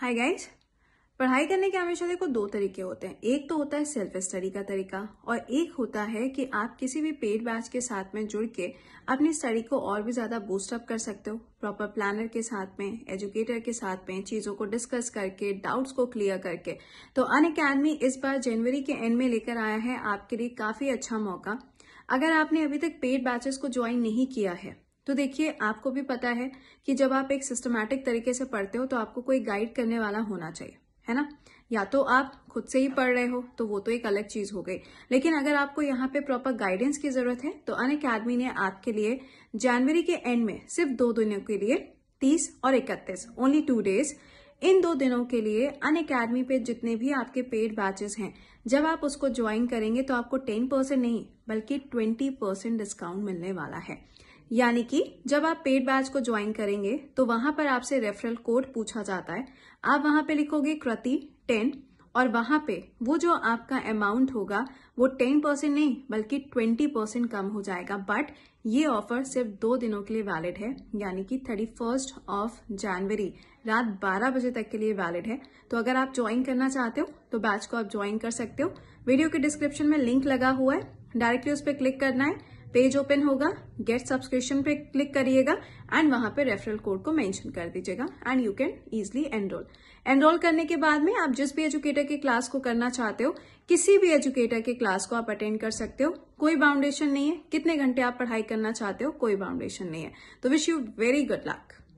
hi guys पढ़ाई करने के हमेशा देखो दो तरीके होते हैं एक तो होता है सेल्फ स्टडी का तरीका और एक होता है कि आप किसी भी पेड बैच के साथ में जुड़ के अपनी स्टडी को और भी ज़्यादा बूस्टअप कर सकते हो प्रॉपर प्लानर के साथ में एजुकेटर के साथ में चीज़ों को डिस्कस करके डाउट्स को क्लियर करके तो अन अकेडमी इस बार जनवरी के एंड में लेकर आया है आपके लिए काफ़ी अच्छा मौका अगर आपने अभी तक पेड बैचेस को ज्वाइन नहीं किया है तो देखिए आपको भी पता है कि जब आप एक सिस्टमैटिक तरीके से पढ़ते हो तो आपको कोई गाइड करने वाला होना चाहिए है ना या तो आप खुद से ही पढ़ रहे हो तो वो तो एक अलग चीज हो गई लेकिन अगर आपको यहाँ पे प्रॉपर गाइडेंस की जरूरत है तो अन अकेडमी ने आपके लिए जनवरी के एंड में सिर्फ दो दिनों के लिए तीस और इकतीस ओनली टू डेज इन दो दिनों के लिए अन अकेडमी पे जितने भी आपके पेड बैचेस हैं जब आप उसको ज्वाइन करेंगे तो आपको टेन परसेंट नहीं बल्कि ट्वेंटी परसेंट डिस्काउंट मिलने वाला है यानी कि जब आप पेड बैच को ज्वाइन करेंगे तो वहां पर आपसे रेफरल कोड पूछा जाता है आप वहां पे लिखोगे कृति टेन और वहां पे वो जो आपका अमाउंट होगा वो टेन परसेंट नहीं बल्कि ट्वेंटी परसेंट कम हो जाएगा बट ये ऑफर सिर्फ दो दिनों के लिए वैलिड है यानी कि थर्टी फर्स्ट ऑफ जनवरी रात बारह बजे तक के लिए वैलिड है तो अगर आप ज्वाइन करना चाहते हो तो बैच को आप ज्वाइन कर सकते हो वीडियो के डिस्क्रिप्शन में लिंक लगा हुआ है डायरेक्टली उस पर क्लिक करना है पेज ओपन होगा गेट सब्सक्रिप्शन पे क्लिक करिएगा एंड वहां पे रेफरल कोड को मेंशन कर दीजिएगा and you can easily enrol enrol करने के बाद में आप जिस भी एजुकेटर के क्लास को करना चाहते हो किसी भी एजुकेटर के क्लास को आप अटेंड कर सकते हो कोई बाउंडेशन नहीं है कितने घंटे आप पढ़ाई करना चाहते हो कोई बाउंडेशन नहीं है तो wish you very good luck